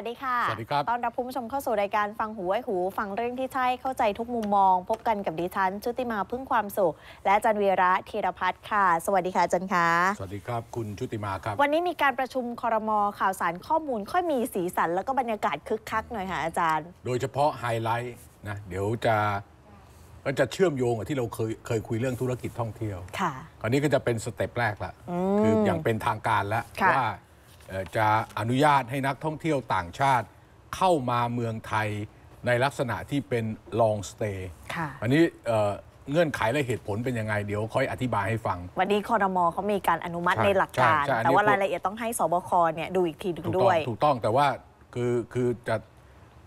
วัสดีค่ะสวัสดีครับต้อนรับผู้ชมเข้าสู่รายการฟังหูไว้หู ฟังเรื่องที่ใช่เข้าใจทุกมุมมอง พบกันกับดิฉันชุติมาพึ่งความสุขและจันวีระธีรพัฒน์ค่ะ สวัสดีค่ะจันค่ะสวัสดีครับคุณชุติมาครับ วันนี้มีการประชุมคอรมอข่าวสารข้อมูลค่อยมีสีสันแล้วก็บรรยากาศคึกคักหน่อยค่ะอาจารย์ โดยเฉพาะไฮไลท์นะเดี๋ยวจะก็จะเชื่อมโยงกับที่เราเคยเคยคุยเรื่องธุรกิจท่องเที่ยวค่ะคราวนี้ก็จะเป็นสเต็ปแรกละคืออย่างเป็นทางการแล้วว่าจะอนุญาตให้นักท่องเที่ยวต่างชาติเข้ามาเมืองไทยในลักษณะที่เป็น long stay อันนี้เงื่อนไขและเหตุผลเป็นยังไง เดี๋ยวค่อยอธิบายให้ฟัง วันนี้คอรมอเขามีการอนุมัติในหลักการ แต่ว่ารายละเอียดต้องให้สบคเนี่ยดูอีกทีนึงด้วย ถูกต้องแต่ว่าคือคือจะ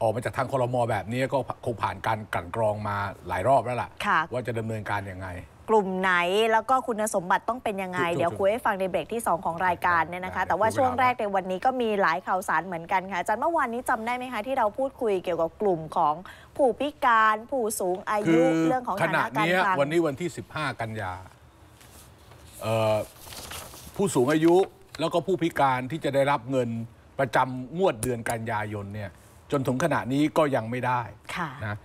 ออกมาจากทางคอรมอแบบนี้ ก็คงผ่านการกลั่นกรองมาหลายรอบแล้วล่ะว่าจะดำเนินการยังไงกลุ่มไหนแล้วก็คุณสมบัติต้องเป็นยังไง เดี๋ยวคุยให้ฟังในเบรกที่ 2 ของรายการเนี่ยนะคะแต่ว่าช่วงแรก ในวันนี้ก็มีหลายข่าวสารเหมือนกันค่ะจันเมื่อวานนี้จำได้ไหมคะ ที่เราพูดคุยเกี่ยวกับกลุ่มของผู้พิการ ผู้สูงอายุเรื่องของขณะนี้วันนี้วันที่ 15 กันยาผู้สูงอายุแล้วก็ผู้พิการที่จะได้รับเงินประจำงวดเดือนกันยายนเนี่ยจนถึงขณะนี้ก็ยังไม่ได้ะนะ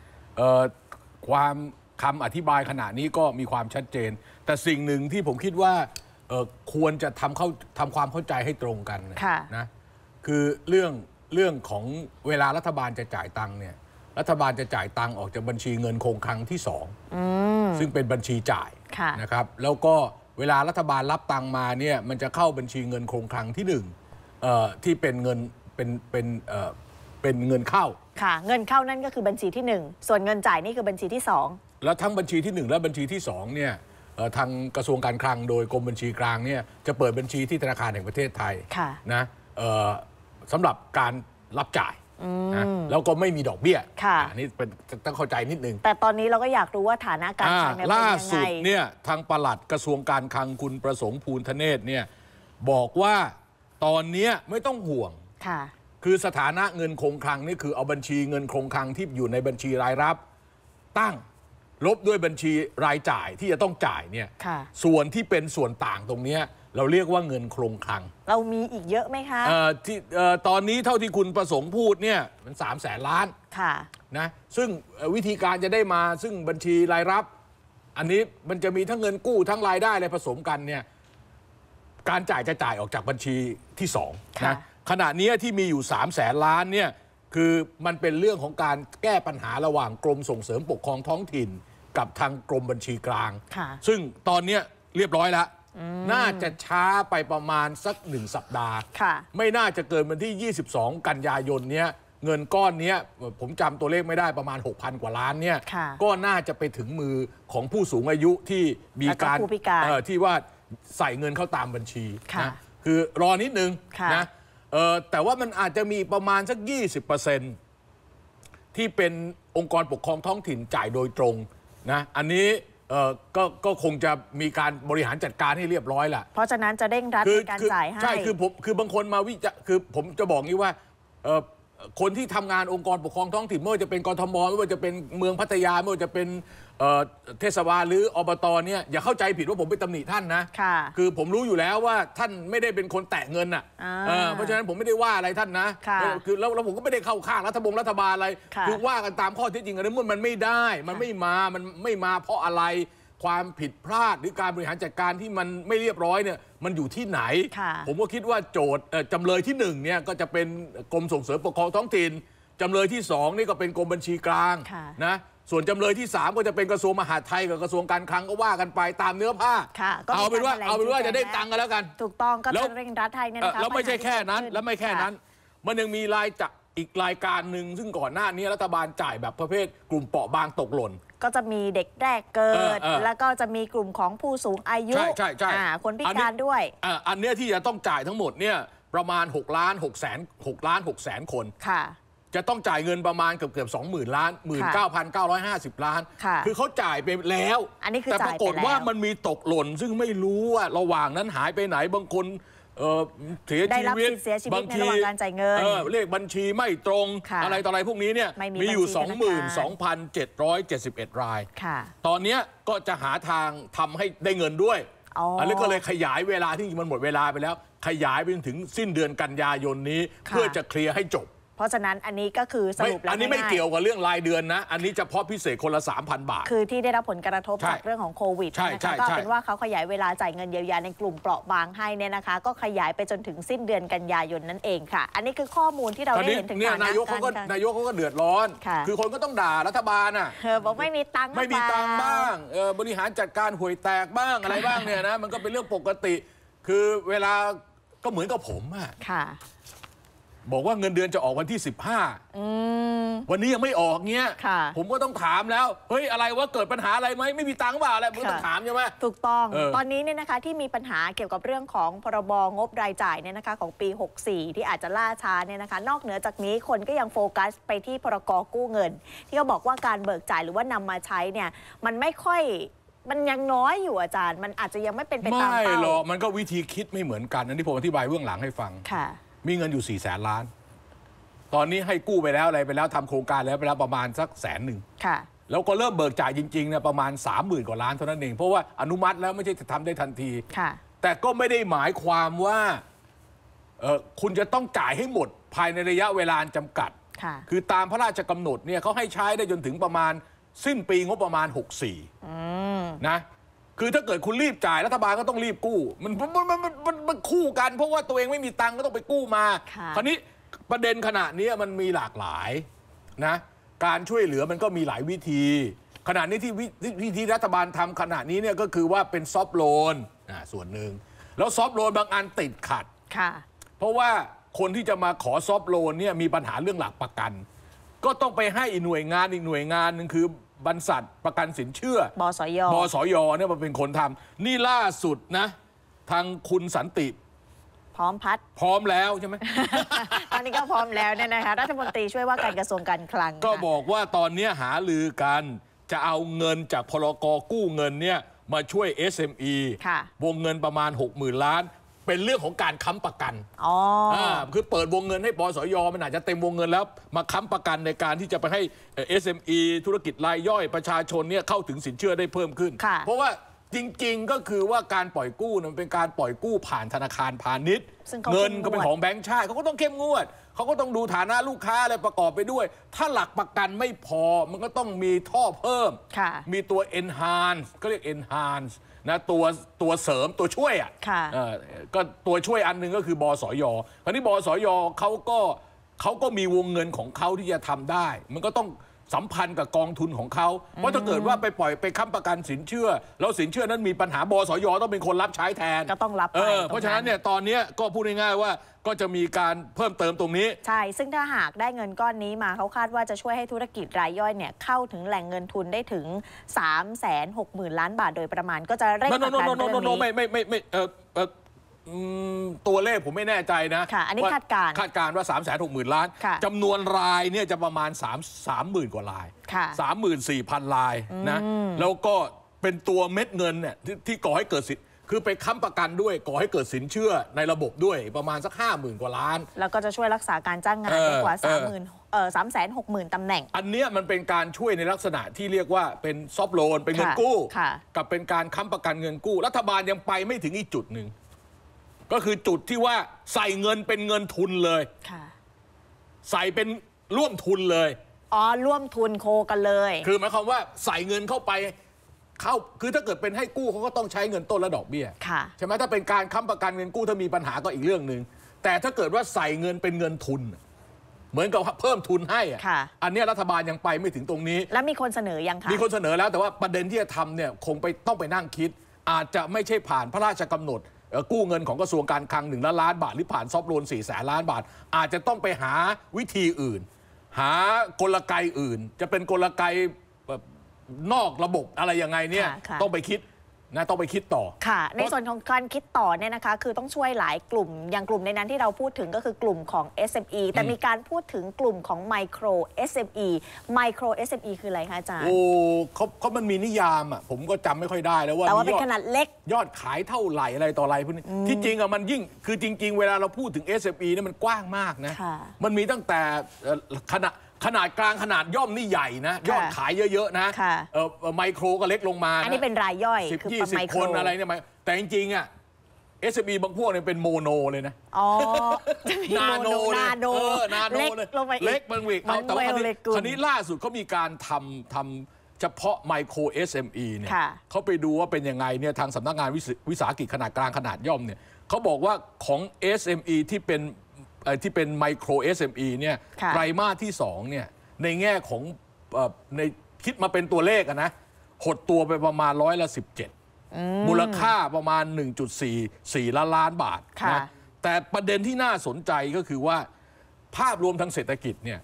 ความคำอธิบายขณะนี้ก็มีความชัดเจน แต่สิ่งหนึ่งที่ผมคิดว่าควรจะทำเข้าทำความเข้าใจให้ตรงกันะนะ คือเรื่องเรื่องของเวลารัฐบาลจะจ่ายตังค์เนี่ย รัฐบาลจะจ่ายตังค์ออกจากบัญชีเงินคงคลังที่สองซึ่งเป็นบัญชีจ่ายนะครับ แล้วก็เวลารัฐบาลรับตังค์มาเนี่ย มันจะเข้าบัญชีเงินคงคลังที่หนึ่งที่เป็นเงินเป็นเป็นเป็นเงินเข้า ค่ะ เงินเข้านั่นก็คือบัญชีที่ 1 ส่วนเงินจ่ายนี่คือบัญชีที่ 2แล้วทั้งบัญชีที่ 1 และบัญชีที่2เนี่ยทางกระทรวงการคลังโดยกรมบัญชีกลางเนี่ยจะเปิดบัญชีที่ธนาคารแห่งประเทศไทยนะสำหรับการรับจ่ายนะแล้วก็ไม่มีดอกเบี้ยอันนี้เป็นต้องเข้าใจนิดนึงแต่ตอนนี้เราก็อยากรู้ว่าฐานะการคลังเป็นยังไงล่าสุดเนี่ยทางปลัดกระทรวงการคลังคุณประสงค์ภูลทเนศเนี่ยบอกว่าตอนนี้ไม่ต้องห่วงคือสถานะเงินคงคลังนี่คือเอาบัญชีเงินคงคลังที่อยู่ในบัญชีรายรับตั้งลบด้วยบัญชีรายจ่ายที่จะต้องจ่ายเนี่ยส่วนที่เป็นส่วนต่างตรงนี้ เราเรียกว่าเงินโครงคลัง เรามีอีกเยอะไหมคะที่ตอนนี้เท่าที่คุณประสงค์พูดเนี่ยมันสามแสนล้านะนะซึ่งวิธีการจะได้มาซึ่งบัญชีรายรับ อันนี้มันจะมีทั้งเงินกู้ทั้งรายได้อะไรผสมกันเนี่ยการจ่ายจะจ่ายออกจากบัญชีที่2นะขณะนี้ที่มีอยู่สามแสนล้านเนี่ยคือมันเป็นเรื่องของการแก้ปัญหาระหว่างกรมส่งเสริมปกครองท้องถิ่นกับทางกรมบัญชีกลาง ซึ่งตอนนี้เรียบร้อยแล้ว น่าจะช้าไปประมาณสักหนึ่งสัปดาห์ ไม่น่าจะเกินวันที่ 22 กันยายนเนี้ยเงินก้อนนี้ผมจำตัวเลขไม่ได้ประมาณ 6,000 กว่าล้านเนี่ย ก็น่าจะไปถึงมือของผู้สูงอายุที่มีการที่ว่าใส่เงินเข้าตามบัญชีนะคือรอนิดนึงนะแต่ว่ามันอาจจะมีประมาณสัก 20%ที่เป็นองค์กรปกครองท้องถิ่นจ่ายโดยตรงนะอันนี้ก็ก็คงจะมีการบริหารจัดการให้เรียบร้อยแหละเพราะฉะนั้นจะเร่งรัดในการจ่ายให้ใช่คือผมคือบางคนมาวิจคือผมจะบอกนี้ว่า คนที่ทำงานองค์กรปกครองท้องถิ่นไม่ว่าจะเป็นกรทมไม่ว่าจะเป็นเมืองพัทยาไม่ว่าจะเป็นเทศบาลหรืออบตเนี่ยอย่าเข้าใจผิดว่าผมไปตำหนิท่านนะค่ะคือผมรู้อยู่แล้วว่าท่านไม่ได้เป็นคนแตะเงินอ่ะเพราะฉะนั้นผมไม่ได้ว่าอะไรท่านนะ คือแล้วผมก็ไม่ได้เข้าข้างรัฐบงรัฐบาลอะไรคือว่ากันตามข้อเท็จจริงอะไรเมันไม่ได้มันไม่มามันไม่มาเพราะอะไร ความผิดพลาดหรือการบริหารจัดการที่มันไม่เรียบร้อยเนี่ย มันอยู่ที่ไหน ผมก็คิดว่าโจทย์จำเลยที่หนึ่งเนี่ยก็จะเป็นกรมส่งเสริมปกครองท้องถิ่นจำเลยที่สองนี่ก็เป็นกรมบัญชีกลางนะส่วนจำเลยที่ 3 ก็จะเป็นกระทรวงมหาดไทยกับกระทรวงการคลัง ก็ว่ากันไปตามเนื้อผ้า เอาเป็นว่าเอาเป็นว่าจะได้ตังค์กันแล้วกัน ถูกต้องก็จะเร่งรัดไทยเนี่ยนะคะ แล้วไม่ใช่แค่นั้น แล้วไม่แค่นั้น มันยังมีรายจกอีกรายการหนึ่งซึ่งก่อนหน้านี้รัฐบาลจ่ายแบบประเภทกลุ่มเปราะบางตกหล่น ก็จะมีเด็กแรกเกิด แล้วก็จะมีกลุ่มของผู้สูงอายุใช่ใช่ใช่คนพิการด้วยออันเนี้ยที่จะต้องจ่ายทั้งหมดเนี่ย ประมาณ6ล้าน6แสน6ล้าน6แสนคนค่ะจะต้องจ่ายเงินประมาณเกือบเกือบสองหมื่นล้านหมื่นเก้าพันเก้าร้อยห้าสิบล้าน คือเขาจ่ายไปแล้วอันนี้คือแต่ปรากฏว่ามันมีตกหล่นซึ่งไม่รู้ว่าระหว่างนั้นหายไปไหนบางคนเสียชีวิตบางทีการจ่ายเงินเลขบัญชีไม่ตรงอะไรต่ออะไรพวกนี้เนี่ยมีอยู่ 22,771 รายตอนนี้ก็จะหาทางทำให้ได้เงินด้วย อันนี้ก็เลยขยายเวลาที่มันหมดเวลาไปแล้ว ขยายไปจนถึงสิ้นเดือนกันยายนนี้เพื่อจะเคลียร์ให้จบเพราะฉะนั้นอันนี้ก็คือสรุปแล้วอันนี้ไม่เกี่ยวกับเรื่องรายเดือนนะอันนี้เฉพาะพิเศษคนละ3,000 บาทคือที่ได้รับผลกระทบจากเรื่องของโควิดนะคะก็เป็นว่าเขาขยายเวลาจ่ายเงินเยียวยาในกลุ่มเปราะบางให้เนี่ยนะคะ ก็ขยายไปจนถึงสิ้นเดือนกันยายนนั่นเองค่ะ อันนี้คือข้อมูลที่เราได้เห็นถึงนายกเขาก็นายกเขาก็เดือดร้อนคือคนก็ต้องด่ารัฐบาลอ่ะบอกไม่มีตังค์ไม่มีตังค์บ้างบริหารจัดการห่วยแตกบ้างอะไรบ้างเนี่ยนะมันก็เป็นเรื่องปกติ คือเวลาก็เหมือนกับผมอ่ะบอกว่าเงินเดือนจะออกวันที่ 15วันนี้ยังไม่ออกเงี้ยผมก็ต้องถามแล้วเฮ้ยอะไรว่าเกิดปัญหาอะไรไหมไม่มีตังค์เปล่าอะไรผมต้องถามใช่ไหมถูกต้อง ตอนนี้เนี่ยนะคะที่มีปัญหาเกี่ยวกับเรื่องของพรบงบรายจ่ายเนี่ยนะคะ ของปี 64 ที่อาจจะล่าช้าเนี่ยนะคะ นอกเหนือจากนี้คนก็ยังโฟกัสไปที่ พรกกู้เงิน ที่เขาบอกว่าการเบิกจ่ายหรือว่านำมาใช้เนี่ย มันไม่ค่อยมันยังน้อยอยู่อาจารย์ มันอาจจะยังไม่เป็นไปตามเป้าไม่หรอกมันก็วิธีคิดไม่เหมือนกันอันนี้ผมอธิบายเบื้องหลังให้ฟังค่ะมีเงินอยู่สี่แสนล้าน ตอนนี้ให้กู้ไปแล้วอะไรไปแล้วทำโครงการแล้วไปแล้วประมาณสักแสนหนึ่งแล้วก็เริ่มเบิกจ่ายจริงๆเนี่ยประมาณ 3 0,000กว่าล้านเท่านั้นเอง เพราะว่าอนุมัติแล้วไม่ใช่จะทำได้ทันทีแต่ก็ไม่ได้หมายความว่าคุณจะต้องจ่ายให้หมดภายในระยะเวลาจำกัด คือตามพระราชกำหนดเนี่ยเขาให้ใช้ได้จนถึงประมาณสิ้นปีงบประมาณ 64นะคือถ้าเกิดคุณรีบจ่ายรัฐบาลก็ต้องรีบกู้มันมันมันมันมันคู่กัน เพราะว่าตัวเองไม่มีตังก็ต้องไปกู้มาคราวนี้ประเด็นขณะนี้มันมีหลากหลายนะการช่วยเหลือมันก็มีหลายวิธี ขณะนี้ที่วิธีวิธีรัฐบาลทำขณะนี้เนี่ยก็คือว่าเป็นซอฟโลนอ่าส่วนหนึ่งแล้วซอฟโลนบางอันติดขัดค่ะเพราะว่าคนที่จะมาขอซอฟ์โลนเนี่ยมีปัญหาเรื่องหลักประกันก็ต้องไปให้อีกหน่วยงานอีกหน่วยงานหนึ่งคือบรรษัทประกันสินเชื่อ บสย บสยเนี่ยมันเป็นคนทำนี่ล่าสุดนะ ทางคุณสันติ พร้อมพัด พร้อมแล้วใช่ไหมตอนนี้ก็พร้อมแล้วเนี่ยนะคะ รัฐมนตรีช่วยว่าการกระทรวงการคลัง ก็บอกว่าตอนเนี้หาลือกันจะเอาเงินจากพลกกู้เงินเนี่ยมาช่วย SME ค่ะวงเงินประมาณ 60,000ล้านเป็นเรื่องของการค้ำประกันอ๋อคือเปิดวงเงินให้ปสยมันอาจจะเต็มวงเงินแล้วมาค้ำประกันในการที่จะไปให้ SME ธุรกิจรายย่อยประชาชนเนี่ยเข้าถึงสินเชื่อได้เพิ่มขึ้น เพราะว่าจริงๆก็คือว่าการปล่อยกู้มันเป็นการปล่อยกู้ผ่านธนาคารพาณิชย์เงินก็เป็นของแบงก์ชาติเขาก็ต้องเข้มงวดเขาก็ต้องดูฐานะลูกค้าอะไรประกอบไปด้วย ถ้าหลักประกันไม่พอมันก็ต้องมีท่อเพิ่ม มีตัว enhance ก็เรียก enhance นะตัวตัวเสริมตัวช่วยอ่ะก็ตัวช่วยอันหนึ่งก็คือบอสอยอคราวนี้บอสอยอเขาก็เขาก็มีวงเงินของเขาที่จะทำได้ มันก็ต้องสัมพันธ์กับกองทุนของเขา เพราะถ้าเกิดว่าไปปล่อยไปค้ำประกันสินเชื่อ แล้วสินเชื่อนั้นมีปัญหา บสย ต้องเป็นคนรับใช้แทนก็ต้องรับไปเพราะฉะนั้นเนี่ยตอนนี้ก็พูดง่ายๆว่าก็จะมีการเพิ่มเติมตรงนี้ ใช่ซึ่งถ้าหากได้เงินก้อนนี้มาเขาคาดว่า จะช่วยให้ธุรกิจรายย่อยเนี่ยเข้าถึงแหล่งเงินทุนได้ถึง3หมื่นล้านบาท โดยประมาณก็จะเร่งการกดันเริงนี้ไม่ไม่ไม่ไม่ตัวเลขผมไม่แน่ใจนะค่ะอันนี้คาดการคาดการว่า3ามแสนหกหมื่นล้านจำนวนรายเนี่ยจะประมาณ3ามหมื่นกว่าลายสามหมื่นสี่พันลายนะแล้วก็เป็นตัวเม็ดเงินเนี่ยที่ก่อให้เกิดสิทธิคือไปค้ำประกันด้วยก่อให้เกิดสินเชื่อในระบบด้วยประมาณสัก 5 0,000 กว่าล้านแล้วก็จะช่วยรักษาการจ้างงานได้กว่า3 0,000ื่นสามแสนหกหมื่นตำแหน่งอันเนี้ยมันเป็นการช่วยในลักษณะที่เรียกว่าเป็นซอฟโลนเป็นเงินกู้ กับเป็นการค้ำประกันเงินกู้รัฐบาลยังไปไม่ถึงอีกจุดหนึ่งก็คือจุดที่ว่าใส่เงินเป็นเงินทุนเลย ค่ะ ใส่เป็นร่วมทุนเลย อ๋อ ร่วมทุนโคกันเลย คือหมายความว่าใส่เงินเข้าไปเข้า คือถ้าเกิดเป็นให้กู้เขาก็ต้องใช้เงินต้นและดอกเบี้ย ค่ะ ใช่ไหมถ้าเป็นการค้ำประกันเงินกู้ถ้ามีปัญหาก็อีกเรื่องหนึ่ง แต่ถ้าเกิดว่าใส่เงินเป็นเงินทุน เหมือนกับเพิ่มทุนให้อะ่ะอันนี้รัฐบาลยังไปไม่ถึงตรงนี้ แล้วมีคนเสนอยังคะ มีคนเสนอแล้วแต่ว่าประเด็นที่จะทำเนี่ยคงไปต้องไปนั่งคิด อาจจะไม่ใช่ผ่านพระราชกำหนดกู้เงินของกระทรวงการคลังหนึ่งล้านล้านบาท หรือผ่านซอฟโลนสี่แสนล้านบาท อาจจะต้องไปหาวิธีอื่น หากลไกอื่น จะเป็นกลไกนอกระบบอะไรยังไงเนี่ยต้องไปคิดนะต้องไปคิดต่อ ค่ะ ในส่วนของการคิดต่อเนี่ยนะคะ คือต้องช่วยหลายกลุ่ม อย่างกลุ่มในนั้นที่เราพูดถึงก็คือกลุ่มของ SME แต่มีการพูดถึงกลุ่มของไมโคร SME ไมโคร SME คืออะไรคะอาจารย์ โอ้เขาเขามันมีนิยามอ่ะ ผมก็จำไม่ค่อยได้แล้วว่าแต่ว่าเป็นขนาดเล็ก ยอดขายเท่าไหร่ อะไรต่ออะไรพวกนี้ที่จริงอ่ะมันยิ่ง คือจริง ๆ เวลาเราพูดถึง SME เนี่ยมันกว้างมากนะ มันมีตั้งแต่ขนาดขนาดกลางขนาดย่อมนี่ใหญ่นะยอดขายเยอะๆนะเออไมโครก็เล็กลงมา อันนี้เป็นรายย่อยสิบยี่สิบคนอะไรเนี่ยแต่จริงๆอ่ะเอสบีบางพวกเนี่ยเป็นโมโนเลยนะนาโนนาโนนาโนเลยเล็กบางวิกแต่ว่าคันนี้ล่าสุดเขามีการทำทำเฉพาะไมโคร SME เนี่ยเขาไปดูว่าเป็นยังไงเนี่ยทางสำนักงานวิสาหกิจขนาดกลางขนาดย่อมเนี่ยเขาบอกว่าของ SME ที่เป็นที่เป็นไมโคร SME เนี่ยไตรมาสที่2เนี่ยในแง่ของในคิดมาเป็นตัวเลขนะหดตัวไปประมาณร้อยละ17มูลค่าประมาณ 1.4 4ล้านล้านบาทนะแต่ประเด็นที่น่าสนใจก็คือว่าภาพรวมทางเศรษฐกิจเนี่ย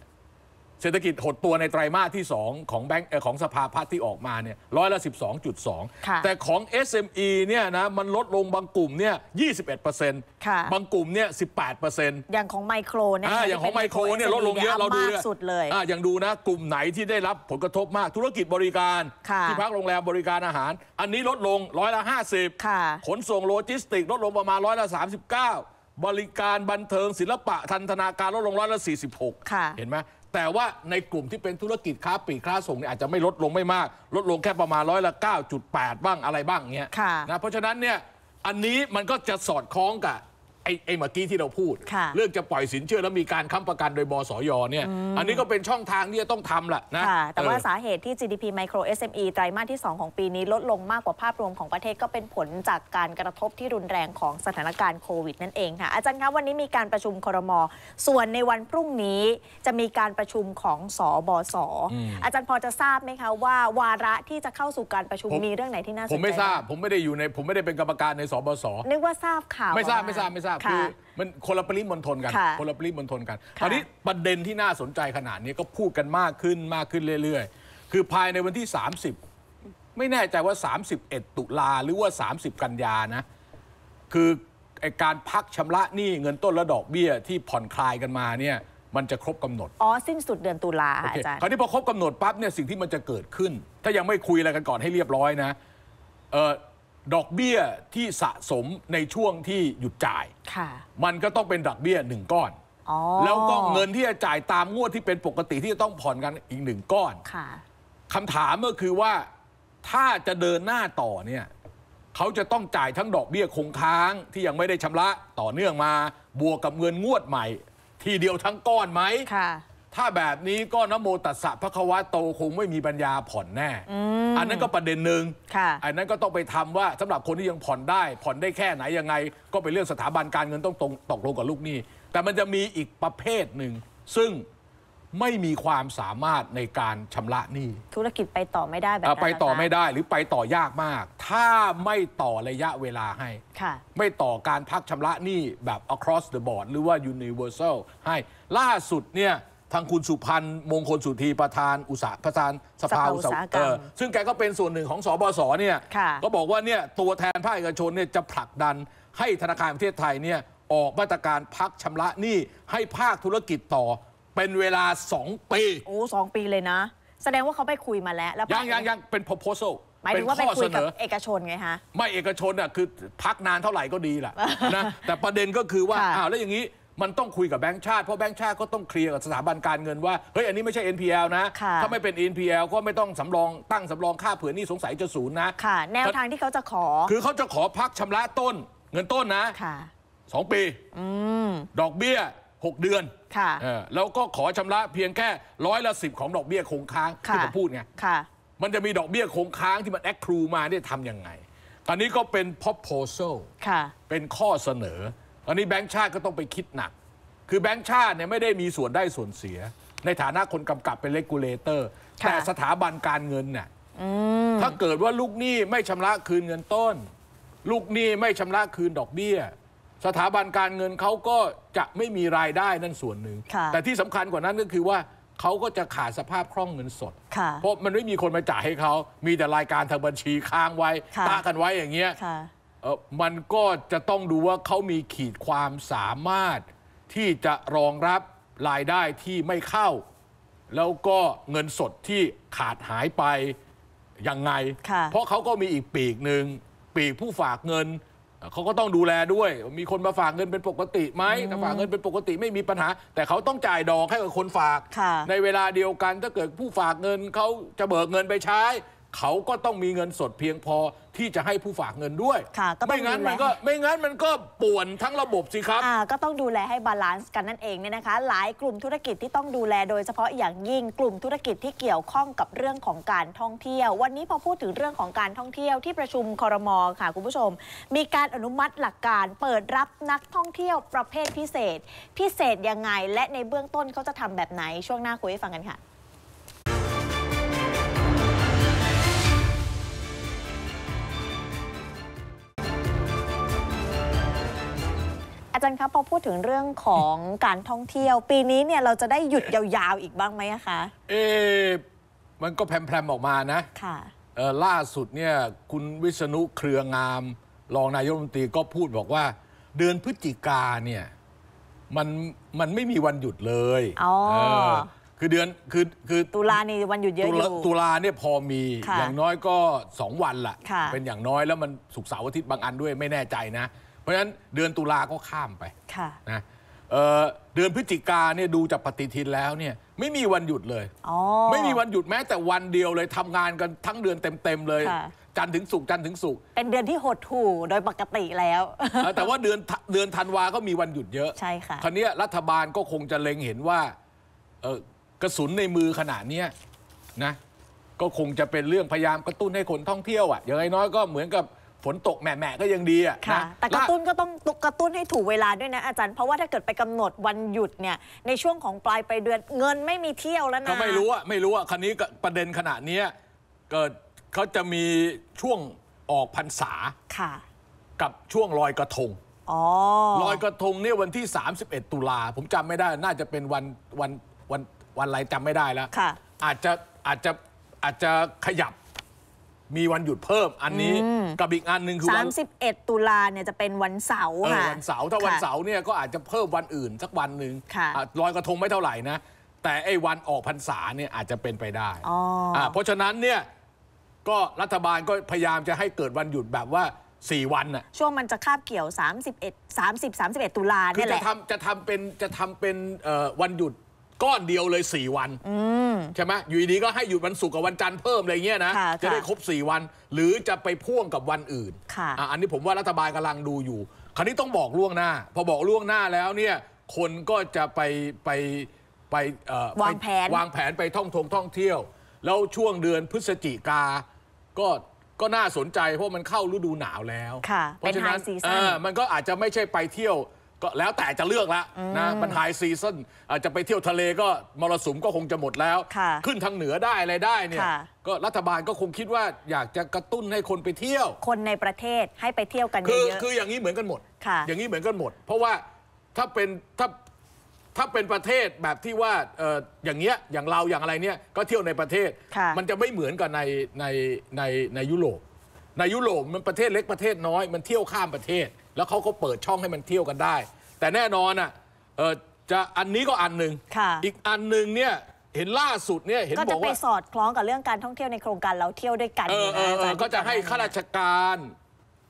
เศรษฐกิจหดตัวในไตรามาสที่ 2 ของแบงค์ของสภาพัฒน์ที่ออกมาเนี่ยร้อยละ12.2 แต่ของ SME เนี่ยนะมันลดลงบางกลุ่มเนี่ย21บางกลุ่มเนี่ย18 อย่างของไมโครเนี่ยอ่าอย่างของไมโครเนี่ยลดลงเยอะเราดูสุดเลยอ่าอย่างดูนะกลุ่มไหนที่ได้รับผลกระทบมากธุรกิจบริการที่พักโรงแรมบริการอาหาร อันนี้ลดลงร้อยละ 50ขนส่งโลจิสติกลดลงประมาณร้อยละ39บริการบันเทิงศิลปะ ทันธนาการลดลงร้อยละ 46เห็นไหมแต่ว่าในกลุ่มที่เป็นธุรกิจค้าปลีกค้าส่งเนี่ยอาจจะไม่ลดลงไม่มาก ลดลงแค่ประมาณร้อยละ 9.8 บ้างอะไรบ้างเงี้ยนะเพราะฉะนั้นเนี่ยอันนี้มันก็จะสอดคล้องกับไอ้ไอ้เมื่อกี้ที่เราพูดเรื่องจะปล่อยสินเชื่อแล้วมีการค้ำประกันโดยบสยเนี่ยอันนี้ก็เป็นช่องทางที่จะต้องทำแหละนะแต่ว่าสาเหตุที่ GDP Micro SME ไตรมาสที่ 2 ของปีนี้ลดลงมากกว่าภาพรวมของประเทศก็เป็นผลจากการกระทบที่รุนแรงของสถานการณ์โควิดนั่นเองค่ะอาจารย์คะวันนี้มีการประชุมครมส่วนในวันพรุ่งนี้ จะมีการประชุมของสบสออาจารย์พอจะทราบไหมคะว่าวาระที่จะเข้าสู่การประชุมมมีเรื่องไหนที่น่าสนใจผมไม่ทราบผมไม่ได้อยู่ในผมไม่ได้เป็นกรรมการในสบสนึกว่าทราบข่าวไม่ทราบไม่ทราบไม่ทราบาบคือมันคนละปริมณฑลกัน คนละปริมณฑลกันตอนนี้ประเด็นที่น่าสนใจขนาดนี้ ก็พูดกันมากขึ้นมากขึ้นเรื่อยๆ คือภายในวันที่ 30 ไม่แน่ใจว่า 31 ตุลาหรือว่า 30 กันยานะ คือการพักชำระหนี้เงินต้นและดอกเบี้ยที่ผ่อนคลายกันมาเนี่ย มันจะครบกำหนด อ๋อ สิ้นสุดเดือนตุลาอาจารย์คราวนี้พอครบกำหนดปั๊บเนี่ยสิ่งที่มันจะเกิดขึ้น ถ้ายังไม่คุยอะไรกันก่อนให้เรียบร้อยนะ เออดอกเบี้ยที่สะสมในช่วงที่หยุดจ่ายมันก็ต้องเป็นดอกเบี้ยหนึ่งก้อน แล้วก็เงินที่จะจ่ายตามงวดที่เป็นปกติที่จะต้องผ่อนกันอีกหนึ่งก้อนคำถามก็คือว่าถ้าจะเดินหน้าต่อเนี่ยเขาจะต้องจ่ายทั้งดอกเบี้ยคงค้างที่ยังไม่ได้ชำระต่อเนื่องมา บวกกับเงินงวดใหม่ทีเดียวทั้งก้อนไหมถ้าแบบนี้ก็นโมตัสสะพระควะโต คงไม่มีปัญญาผ่อนแน่ อันนั้นก็ประเด็นหนึ่งอันนั้นก็ต้องไปทำว่าสำหรับคนที่ยังผ่อนได้ ผ่อนได้แค่ไหนยังไง ก็เป็นเรื่องสถาบันการเงิน ต้องตรงตกลงกับลูกหนี้ แต่มันจะมีอีกประเภทหนึ่งซึ่งไม่มีความสามารถในการชำระหนี้ธุรกิจไปต่อไม่ได้แบบนนั้ไปต่อไม่ได้หรือไปต่อยากมาก ถ้าไม่ต่อระยะเวลาให้ไม่ต่อการพักชำระหนี้แบบ across the board หรือว่า universal ให้ ล่าสุดเนี่ยทางคุณสุพันธ์มงคลสุธีประธานอุตสาหประธาน สภาอุตสาหกรรม ซึ่งแกก็เป็นส่วนหนึ่งของสบศเนี่ยก็บอกว่าเนี่ยตัวแทนภาคเอกชนเนี่ยจะผลักดันให้ธนาคารประเทศไทยเนี่ยออกมาตรการพักชำระหนี้ให้ภาคธุรกิจต่อเป็นเวลา 2 ปี โอ้สองปีเลยนะ แสดงว่าเขาไปคุยมาแล้วแล้วยังยังยังเป็น proposal หมายถึงว่าไปคุยกับเอกชนไงฮะไม่เอกชนอ่ะคือพักนานเท่าไหร่ก็ดีแหละนะแต่ประเด็นก็คือว่าอ้าวแล้วอย่างนี้มันต้องคุยกับแบงก์ชาติเพราะแบงก์ชาติก็ต้องเคลียร์กับสถาบันการเงินว่าเฮ้ยอันนี้ไม่ใช่ NPL นะะถ้าไม่เป็น NPL ก็ไม่ต้องสำรองตั้งสำรองค่าเผื่อนี่สงสัยจะศูนย์นะค่ะ แนวทางที่เขาจะขอ คือเขาจะขอพักชำระต้นเงินต้นนะค่ะสองปีอดอกเบี้ย 6 เดือนค่ะแล้วก็ขอชำระเพียงแค่ร้อยละสิบของดอกเบี้ยคงค้างที่ผมพูดไงค่ะ มันจะมีดอกเบี้ยคงค้างที่มันแอคครูมาเนี่ยทำยังไง ตอนนี้ก็เป็น proposal ค่ะ เป็นข้อเสนอตอนนี้แบงค์ชาติ ก็ต้องไปคิดหนัก คือแบงค์ชาติเนี่ยไม่ได้มีส่วนได้ส่วนเสียในฐานะคนกำกับเป็นเลกูลเลเตอร์แต่สถาบันการเงินเนี่ยถ้าเกิดว่าลูกหนี้ไม่ชำระคืนเงินต้น ลูกหนี้ไม่ชำระคืนดอกเบี้ย สถาบันการเงินเขาก็จะไม่มีรายได้นั่นส่วนหนึ่งแต่ที่สำคัญกว่านั้นก็คือว่าเขาก็จะขาดสภาพคล่องเงินสดเพราะมันไม่มีคนมาจ่ายให้เขามีแต่รายการทางบัญชีค้างไว้ตากันไว้อย่างเงี้ยมันก็จะต้องดูว่าเขามีขีดความสามารถที่จะรองรับรายได้ที่ไม่เข้า แล้วก็เงินสดที่ขาดหายไปยังไง เพราะเขาก็มีอีกปีกหนึ่ง ปีกผู้ฝากเงินเขาก็ต้องดูแลด้วย มีคนมาฝากเงินเป็นปกติไหมถ้าฝากเงินเป็นปกติไม่มีปัญหา แต่เขาต้องจ่ายดอกให้กับคนฝาก ในเวลาเดียวกันถ้าเกิดผู้ฝากเงินเขาจะเบิกเงินไปใช้เขาก็ต้องมีเงินสดเพียงพอที่จะให้ผู้ฝากเงินด้วย ค่ะก็งไม่งั้นมันก็ไม่งั้นมันก็ป่วนทั้งระบบสิครับ อ่าก็ต้องดูแลให้บาลานซ์กันนั่นเองเนี่ยนะคะหลายกลุ่มธุรกิจที่ต้องดูแลโดยเฉพาะอย่างยิ่งกลุ่มธุรกิจที่เกี่ยวข้องกับเรื่องของการท่องเที่ยว วันนี้พอพูดถึงเรื่องของการท่องเที่ยวที่ประชุมคอรมอค่ะ คุณผู้ชม มีการอนุมัติหลักการเปิดรับนักท่องเที่ยวประเภทพิเศษ พิเศษยังไงและในเบื้องต้นเขาจะทำแบบไหนช่วงหน้าคุยให้ฟังกันค่ะอาจารย์ครับพอพูดถึงเรื่องของการท่องเที่ยวปีนี้เนี่ยเราจะได้หยุดยาวๆอีกบ้างไหมคะเออมันก็แพรมๆออกมานะค่ะล่าสุดเนี่ยคุณวิษณุเครืองามรองนายกรัฐมนตรีก็พูดบอกว่า เดือนพฤศจิกาเนี่ยมันมันไม่มีวันหยุดเลยอ๋อคือเดือนคือคือตุลานี่วันหยุดเยอะอยู่ ตุลาเนี่ยพอมีอย่างน้อยก็สองวันละเป็นอย่างน้อยแล้วมันสุกเสาร์อาทิตย์บางอันด้วยไม่แน่ใจนะเพราะฉะนั้นเดือนตุลาก็ข้ามไป ค่ะนะเเดือนพฤศจิกาเนี่ยดูจากปฏิทินแล้วเนี่ย ไม่มีวันหยุดเลยไม่มีวันหยุดแม้แต่วันเดียวเลยทำงานกันทั้งเดือนเต็มๆเลยจันถึงสุกจันถึงสุกเป็นเดือนที่หดถู่โดยปกติแล้ว แต่ว่าเดือนเดือนธันวาก็มีวันหยุดเยอะ ใช่ค่ะ ครัวนี้รัฐบาลก็คงจะเล็งเห็นว่ากระสุนในมือขนาดนี้นะ ก็คงจะเป็นเรื่องพยายามกระตุ้นให้คนท่องเที่ยวอ่ะอย่างน้อยก็เหมือนกับฝนตกแหม่แห่ก็ยังดีอะ่ะนะแต่กระตุ้นก็ต้องกระตุ้นให้ถูกเวลาด้วยนะอาจารย์ เพราะว่าถ้าเกิดไปกำหนดวันหยุดเนี่ยในช่วงของปลายไปเดือนเงินไม่มีเที่ยวแล้วนะ ก็ไม่รู้อะไม่รู้อะคันนี้ประเด็นขนาดนี้เกิดเขาจะมีช่วงออกพรรษา ค่ะ กับช่วงลอยกระทงอลอยกระทงเนี่ยวันที่ 31 ตุลา ผมจำไม่ได้ น่าจะเป็นวันวันวันวันอะไรจำไม่ได้แล้วค่ะอาจจะอาจจะอาจจะขยับมีวันหยุดเพิ่มอันนี้กับอีกอันหนึ่งคือวัน31ตุลาเนี่ยจะเป็นวันเสาร์ค่ะวันเสาร์ถ้าวันเสาร์เนี่ยก็อาจจะเพิ่มวันอื่น สักวันหนึ่งลอยกระทงไม่เท่าไหร่นะแต่ไอ้วันออกพรรษาเนี่ยอาจจะเป็นไปได้ เพราะฉะนั้นเนี่ยก็รัฐบาลก็พยายามจะให้เกิดวันหยุดแบบว่า4วันน่ะช่วงมันจะคาบเกี่ยว 31 30 31ตุลาเนี่ยแหละคือจะทำจะทำเป็นจะทำเป็นวันหยุดก้อนเดียวเลย 4 วันใช่ไหมอยู่ดีก็ให้หยุดวันศุกร์กับวันจันทร์เพิ่มอะไรเงี้ยนะจะได้ครบ4วันหรือจะไปพ่วงกับวันอื่นอันนี้ผมว่ารัฐบาลกำลังดูอยู่ คราวนี้ต้องบอกล่วงหน้าพอบอกล่วงหน้าแล้วเนี่ยคนก็จะไปไปไปวางแผนวางแผนไปท่องทงท่องเที่ยวแล้วช่วงเดือนพฤศจิกาก็ก็น่าสนใจเพราะมันเข้าฤดูหนาวแล้วเพราะฉะนั้นมันก็อาจจะไม่ใช่ไปเที่ยวก็แล้วแต่จะเลือกละนะมันไฮซีซันอาจจะไปเที่ยวทะเลก็มรสุมก็คงจะหมดแล้ว ขึ้นทางเหนือได้อะไรได้เนี่ยก็รัฐบาลก็คงคิดว่าอยากจะกระตุ้นให้คนไปเที่ยว คนในประเทศให้ไปเที่ยวกันเยอะคืออย่างนี้เหมือนกันหมด อย่างนี้เหมือนกันหมด เพราะว่าถ้าเป็นถ้าถ้าเป็นประเทศแบบที่ว่าอย่างเงี้ยอย่างเราอย่างอะไรเนี่ยก็เที่ยวในประเทศ มันจะไม่เหมือนกับในในในในยุโรปในยุโรปมันประเทศเล็กประเทศน้อยมันเที่ยวข้ามประเทศแล้วเขาก็เปิดช่องให้มันเที่ยวกันได้ แต่แน่นอนอ่ะเออจะอันนี้ก็อันหนึ่งอีกอันหนึ่งเนี่ยเห็นล่าสุดเนี่ยเห็นบอบว่อก็จว่าสอดคล้องกับเรื่องการท่องเที่ยวในโครงการเราเที่ยวด้วยกันเออเออเออก็จะให้ข้าราชการ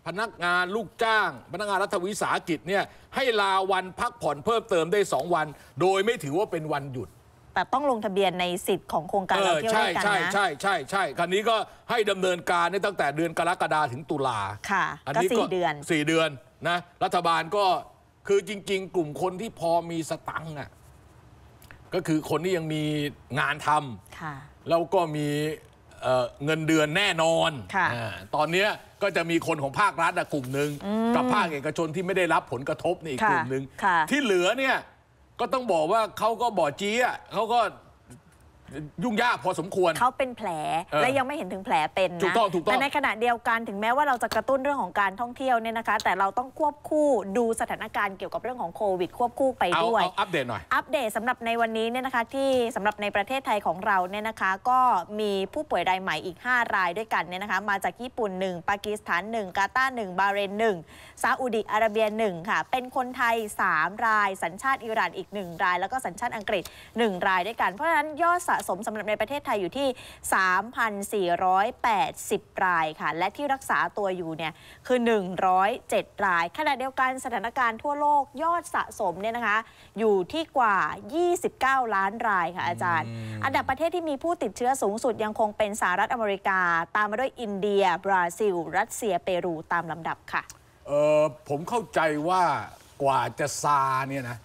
พนักงานลูกจ้างพนักงานรัฐวิสาหกิจเนี่ยให้ลาวันพักผ่อนเพิ่มเติมได้2วัน โดยไม่ถือว่าเป็นวันหยุด แต่ต้องลงทะเบียนในสิทธิ์ของโครงการเราเที่ยวด้วยกันนใช่ะใช่ใช่ใช่คราวนี้ก็ให้ดาเนินการเนี่ยตั้งแต่เดือนกรกฎาคมถึงตุลาค่ะอัน็นี้สี่เดือนสี่เดือนนะรัฐบาลก็คือจริงๆ กลุ่มคนที่พอมีสตังค์อ่ะก็คือคนที่ยังมีงานทำแล้วก็มีเงินเดือนแน่นอน ตอนนี้ก็จะมีคนของภาครัฐกลุ่มหนึ่งกับภาคเอกชนที่ไม่ได้รับผลกระทบนี่อีกกลุ่มหนึ่งที่เหลือเนี่ย ก็ต้องบอกว่าเขาก็บ่อจี้เขาก็ยุ่งยากพอสมควรเขาเป็นแผลและยังไม่เห็นถึงแผลเป็นนะถูกต้องถูกต้องแต่ในขณะเดียวกันถึงแม้ว่าเราจะกระตุ้นเรื่องของการท่องเที่ยวเนี่ยนะคะแต่เราต้องควบคู่ดูสถานการณ์ เกี่ยวกับเรื่องของโควิดควบคู่ไปด้วยเอาอัปเดตหน่อย อัปเดตสำหรับในวันนี้เนี่ยนะคะที่สำหรับในประเทศไทยของเราเนี่ยนะคะก็มีผู้ป่วยรายใหม่ อีก 5 รายด้วยกันเนี่ยนะคะมาจากญี่ปุ่น 1 ปากีสถาน 1 กาตาร์หบาเรน1ซาอุดิอาระเบีย1ค่ะเป็นคนไทย 3 รายสัญชาติอิหร่านอีก 1 ราย แล้วก็สัญชาติอังกฤษ 1 รายด้วยกันเพราะฉะนั้นยอดสะสมสำหรับในประเทศไทยอยู่ที่ 3,480รายค่ะ และที่รักษาตัวอยู่เนี่ยคือ 107 ราย ขณะเดียวกันสถานการณ์ทั่วโลกยอดสะสมเนี่ยนะคะอยู่ที่กว่า 29 ล้านรายค่ะอาจารย์ อันดับประเทศที่มีผู้ติดเชื้อสูงสุดยังคงเป็นสหรัฐอเมริกา ตามมาด้วยอินเดีย บราซิล รัสเซียเปรูตามลำดับค่ะเออผมเข้าใจว่ากว่าจะซาเนี่ยนะ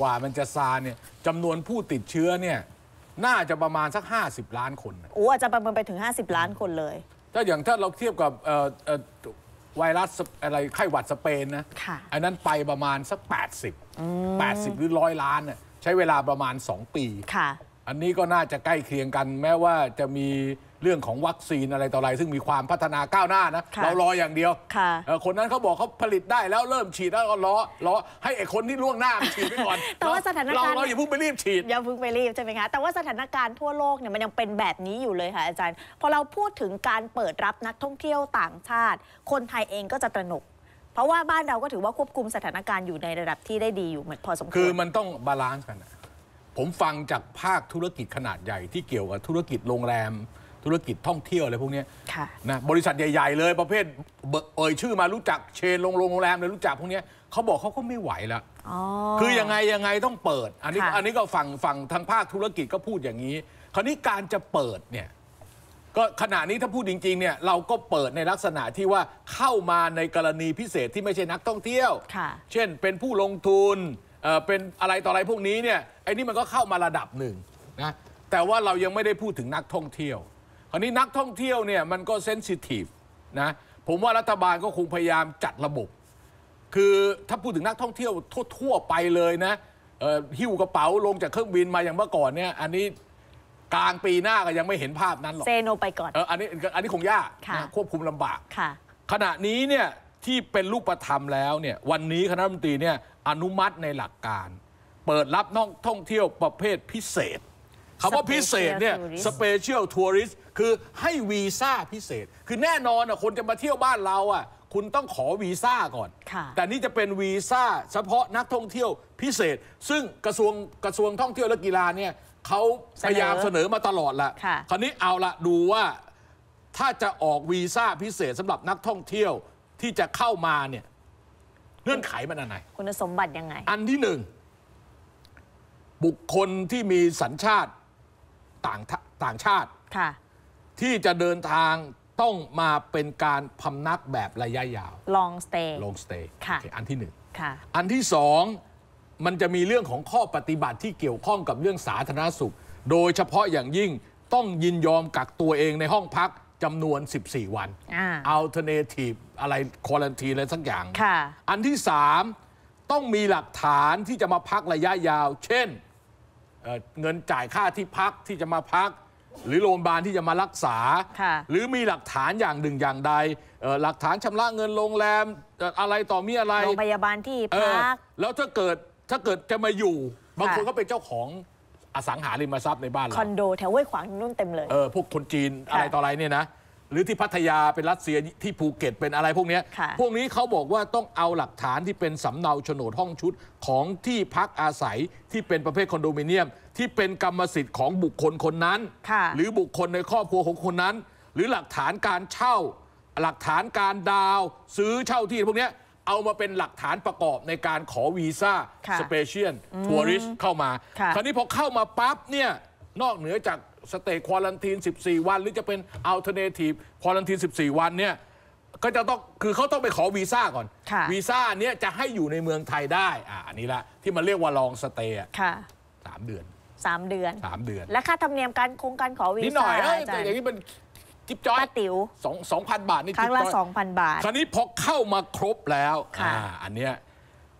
กว่ามันจะซาเนี่ยจำนวนผู้ติดเชื้อเนี่ยน่าจะประมาณสัก 50 ล้านคนโอ้อาจจะประเมินไปถึง 50 ล้านคนเลย ถ้าอย่างถ้าเราเทียบกับไวรัสอะไรไข้หวัดสเปนนะ ค่ะ อันนั้นไปประมาณสัก 80 80หรือร้อยล้านน่ใช้เวลาประมาณ 2 ปี ค่ะ อันนี้ก็น่าจะใกล้เคียงกันแม้ว่าจะมีเรื่องของวัคซีนอะไรต่ออะไรซึ่งมีความพัฒนาก้าวหน้านะะเรารออย่างเดียวค่ะคนนั้นเขาบอกเขาผลิตได้แล้วเริ่มฉีด แล้วก็รอรอให้ไอ้คนที่ล่วงหน้าฉีดไปก่อนแต่ว่าสถานการณ์เราอย่าเพิ่งไปรีบฉีด อย่าเพิ่งไปรีบ ใช่ไหมคะแต่ว่าสถานการณ์ทั่วโลกเนี่ยมันยังเป็นแบบนี้อยู่เลยค่ะอาจารย์ พอเราพูดถึงการเปิดรับนักท่องเที่ยวต่างชาติ คนไทยเองก็จะตระหนก เพราะว่าบ้านเราก็ถือว่าควบคุมสถานการณ์อยู่ในระดับที่ได้ดีอยู่เหมือนพอสมควรคือมันต้องบาลานซ์กัน ผมฟังจากภาคธุรกิจขนาดใหญ่ที่เกี่ยวกับธุรกิจโรงแรมธุรกิจท่องเที่ยวอะไรพวกนี้นะบริษัทใหญ่ ๆ เลยประเภทเอ่ยชื่อมารู้จักเชนโรงแรมเลยรู้จักพวกนี้เขาบอกเขาก็ไม่ไหวละคือยังไงยังไงต้องเปิดอันนี้อันนี้ก็ฝั่งฝั่งทางภาคธุรกิจก็พูดอย่างนี้ คราวนี้การจะเปิดเนี่ยก็ขณะนี้ถ้าพูดจริงๆเนี่ยเราก็เปิดในลักษณะที่ว่าเข้ามาในกรณีพิเศษที่ไม่ใช่นักท่องเที่ยวเช่นเป็นผู้ลงทุนเป็นอะไรต่ออะไรพวกนี้เนี่ยไอ้นี่มันก็เข้ามาระดับหนึ่งนะแต่ว่าเรายังไม่ได้พูดถึงนักท่องเที่ยวคราวนี้นักท่องเที่ยวเนี่ยมันก็เซนซิทีฟนะผมว่ารัฐบาลก็คงพยายามจัดระบบ คือถ้าพูดถึงนักท่องเที่ยวทั่วๆไปเลยนะหิ้วกระเป๋าลงจากเครื่องบินมาอย่างเมื่อก่อนเนี่ยอันนี้กลางปีหน้าก็ยังไม่เห็นภาพนั้นหรอก เซโนไปก่อน อันนี้อันนี้คงยากควบคุมลำบาก ขณะนี้เนี่ยที่เป็นลูกประธรรมแล้วเนี่ยวันนี้คณะรัฐมนตรีเนี่ยอนุมัติในหลักการ เปิดรับนักท่องเที่ยวประเภทพิเศษคำว่าพิเศษเนี่ยสเปเชียลทัวริสตคือให้วีซ่าพิเศษ คือแน่นอนอ่ะคนจะมาเที่ยวบ้านเราอ่ะคุณต้องขอวีซ่าก่อน แต่นี่จะเป็นวีซ่า เฉพาะนักท่องเที่ยวพิเศษ ซึ่งกระทรวงกระทรวงท่องเที่ยวและกีฬาเนี่ยเขาพยายามเสนอมาตลอดละคราวนี้เอาละดูว่าถ้าจะออกวีซ่าพิเศษสำหรับนักท่องเที่ยวที่จะเข้ามา เนี่ยเงื่อนไขมันอะไร คุณสมบัติยังไง อันที่หนึ่ง บุคคลที่มีสัญชาติต่างต่างชาติค่ะที่จะเดินทางต้องมาเป็นการพำนักแบบระยะยาว long stay long stay ค่ะ อันที่หนึ่งค่ะอันที่สองมันจะมีเรื่องของข้อปฏิบัติที่เกี่ยวข้องกับเรื่องสาธารณสุข โดยเฉพาะอย่างยิ่งต้องยินยอมกักตัวเองในห้องพักจำนวน 14 วันอัลเทอร์เนทีฟอะไรคอลันที อะไรสักอย่าง ค่ะ อันที่สามต้องมีหลักฐานที่จะมาพักระยะยาว เช่นเเงินจ่ายค่าที่พักที่จะมาพักหรือโรงพยาบาลที่จะมารักษา หรือมีหลักฐานอย่างหนึ่งอย่างใด หลักฐานชำระเงินโรงแรมอะไรต่อมีอะไร โรงพยาบาลที่พัก แล้วถ้าเกิดถ้าเกิดจะมาอยู่ บางคนก็เป็นเจ้าของอสังหาริมทรัพย์ในบ้านเราคอนโดแถวห้วยขวางนู่นเต็มเลย เออพวกคนจีน อะไรต่ออะไรเนี่ยนะหรือที่พัทยาเป็นรัสเซียที่ภูเก็ตเป็นอะไรพวกนี้ พวกนี้เขาบอกว่าต้องเอาหลักฐานที่เป็นสำเนาโฉนดห้องชุดของที่พักอาศัยที่เป็นประเภทคอนโดมิเนียม ที่เป็นกรรมสิทธิ์ของบุคคลคนนั้น หรือบุคคลในครอบครัวของคนนั้น หรือหลักฐานการเช่า หลักฐานการดาวซื้อเช่าที่พวกนี้เอามาเป็นหลักฐานประกอบในการขอวีซ่าสเปเชียลทัวริสเข้ามา คราวนี้พอเข้ามาปั๊บเนี่ยนอกเหนือจากสเตทควอลันทีน14 วัน หรือจะเป็นอัลเทอร์เนทีฟควอลันทีน14 วันเนี่ยก็จะต้องคือเขาต้องไปขอวีซ่าก่อน วีซ่าเนี่ยจะให้อยู่ในเมืองไทยได้อ่าอันนี้ละที่มันเรียกว่าลองสเตย์ค่ะสามเดือนสามเดือนสามเดือนและค่าธรรมเนียมการคงการขอวีซ่านิดหน่อยเอ้ยาจาแต่รย์อย่างนี้มันจิ๊บจ้อยติ๋วสองสองพันบาทนี่ครั้งละสองพันบาทคราวนี้พอเข้ามาครบแล้วอ่าอันเนี้ย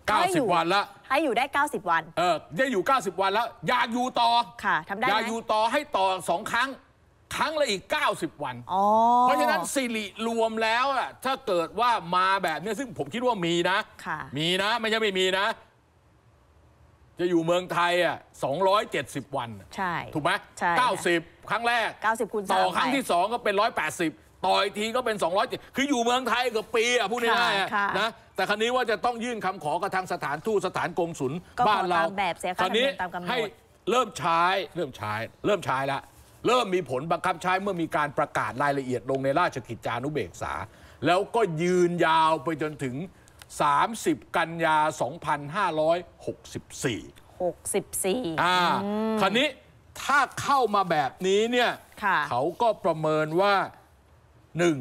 ก้าสิบวันละให้อยู่ได้ 90 วัน เออได้อยู่ 90 วันแล้วอยากอยู่ต่อ ค่ะทำได้อยากอยู่ต่อให้ต่อสองครั้ง ครั้งละอีก 90 วัน เพราะฉะนั้นสิริรวมแล้วอะถ้าเกิดว่ามาแบบนี้ซึ่งผมคิดว่ามีนะ ค่ะ มีนะ ไม่ใช่ไม่มีนะ จะอยู่เมืองไทยอ่ะ270 วัน ใช่ ถูกไหมใช่90 ครั้งแรก 90คูณสองต่อครั้งที่ 2 ก็เป็น 180ต่อยทีก็เป็น 207คืออยู่เมืองไทยเกือบปีอ่ะพูดง่ายๆะนะแต่ครั้นี้ว่าจะต้องยื่นคำขอกับทางสถานทูตสถานกงศุลกบ้านเราแบบเสียค่าธรรมเนียมตามกำหนดให้เริ่มใช้เริ่มใช้เริ่มใช้ละเริ่มมีผลบังคับใช้เมื่อมีการประกาศรายละเอียดลงในราชกิจจานุเบกษา แล้วก็ยืนยาวไปจนถึง 30 กันยา 2564 64อ่าคันนี้ถ้าเข้ามาแบบนี้เนี่ยเขาก็ประเมินว่าหนึ่ง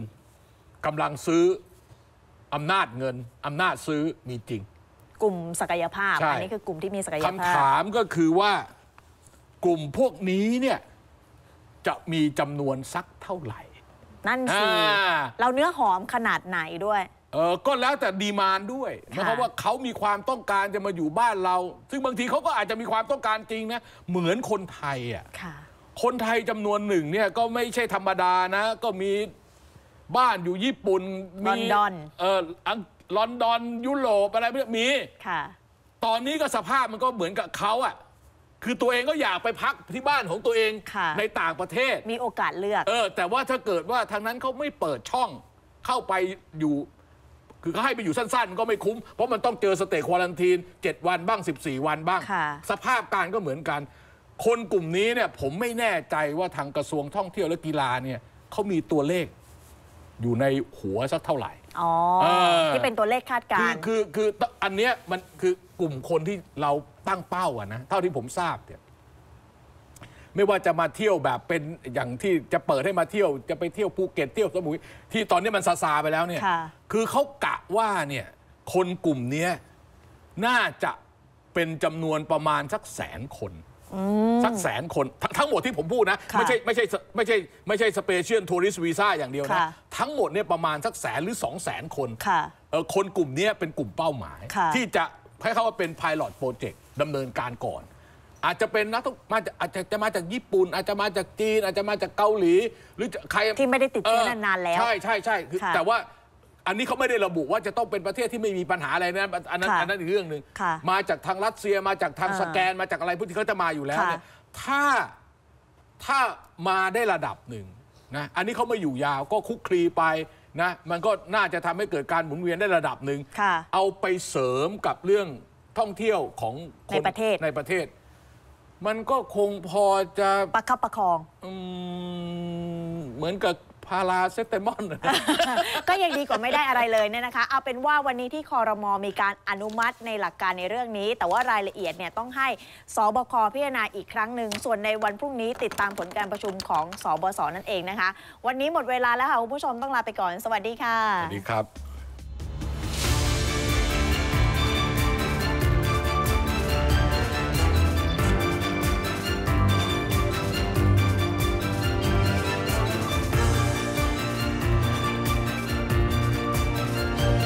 กำลังซื้ออำนาจเงินอำนาจซื้อมีจริง กลุ่มศักยภาพใช่อันนี้คือกลุ่มที่มีศักยภาพคำถามก็คือว่า กลุ่มพวกนี้เนี่ยจะมีจำนวนสักเท่าไหร่ นั่นสิเราเนื้อหอมขนาดไหนด้วยเออก็แล้วแต่ดีมานด้วยนะคราบว่าเขามีความต้องการจะมาอยู่บ้านเรา ซึ่งบางทีเขาก็อาจจะมีความต้องการจริงนะเหมือนคนไทยอะ่ะคนไทยจำนวนหนึ่งเนี่ยก็ไม่ใช่ธรรมดานะ ก็มีบ้านอยู่ญี่ปุ่นลอนดอนเออลอนดอนยุโรปอะไรไม่มีค่ะ ตอนนี้ก็สภาพมันก็เหมือนกับเขาอ่ะคือตัวเองก็อยากไปพักที่บ้านของตัวเอง ในต่างประเทศ มีโอกาสเลือก เออแต่ว่าถ้าเกิดว่าทางนั้นเขาไม่เปิดช่องเข้าไปอยู่ คือเขาให้ไปอยู่สั้น ๆ ก็ไม่คุ้ม เพราะมันต้องเจอสเตจควอลันทีน 7 วันบ้าง 14 วันบ้าง สภาพการก็เหมือนกัน คนกลุ่มนี้เนี่ยผมไม่แน่ใจว่าทางกระทรวงท่องเที่ยวและกีฬาเนี่ยเขามีตัวเลขอยู่ในหัวสักเท่าไหร่อ๋อที่เป็นตัวเลขคาดการณ์คือคือคืออันเนี้ยมันคือกลุ่มคนที่เราตั้งเป้าอะนะเท่าที่ผมทราบเนี่ย ไม่ว่าจะมาเที่ยวแบบเป็นอย่างที่จะเปิดให้มาเที่ยวจะไปเที่ยวภูเก็ตเที่ยวสมุยที่ตอนนี้มันซาซาไปแล้วเนี่ยคคือเขากะว่าเนี่ย คนกลุ่มนี้น่าจะเป็นจำนวนประมาณสักแสนคนสักแสนคนทั้งหมดที่ผมพูดนะะไม่ใช่ไม่ใช่ไม่ใช่ไม่ใช่สเปเชียลทัวริสต์วีซ่าอย่างเดียวนะะทั้งหมดเนี่ยประมาณสักแสน หรือ2 0 0แสนคนคคนกลุ่มนี้เป็นกลุ่มเป้าหมาย ที่จะให้เขาว่าเป็นพายโลดโปรเจกต์ดำเนินการก่อน อาจจะเป็นนักท่องมาจะอาจจะมาจากญี่ปุ่น อาจจะมาจากจีน อาจจะมาจากเกาหลี หรือใครที่ไม่ได้ติดเชื้อนานๆแล้ว ใช่ใช่ใช่ แต่ว่าอันนี้เขาไม่ได้ระบุว่าจะต้องเป็นประเทศที่ไม่มีปัญหาอะไรนะอันนั้นอันนั้นอีกเรื่องหนึ่งมาจากทางรัสเซียมาจากทางสแกน มาจากอะไรพวกที่เขาจะมาอยู่แล้วเนี่ยถ้าถ้ามาได้ระดับหนึ่งนะอันนี้เขาไม่อยู่ยาวก็คุกคลีไปนะมันก็น่าจะทำให้เกิดการหมุนเวียนได้ระดับหนึ่ง เอาไปเสริมกับเรื่องท่องเที่ยวของคนในประเทศในประเทศ มันก็คงพอจะประคับประคองเหมือนกับพาราเซตามอนก็ยังดีกว่าไม่ได้อะไรเลยเนี่ยนะคะ เอาเป็นว่าวันนี้ที่คอรมอ มีการอนุมัติในหลักการในเรื่องนี้ แต่ว่ารายละเอียดเนี่ยต้องให้สบคพิจารณาอีกครั้งหนึ่ง ส่วนในวันพรุ่งนี้ติดตามผลการประชุมของสบสนั่นเองนะคะ วันนี้หมดเวลาแล้วค่ะคุณผู้ชมต้องลาไปก่อน สวัสดีค่ะ สวัสดีครับ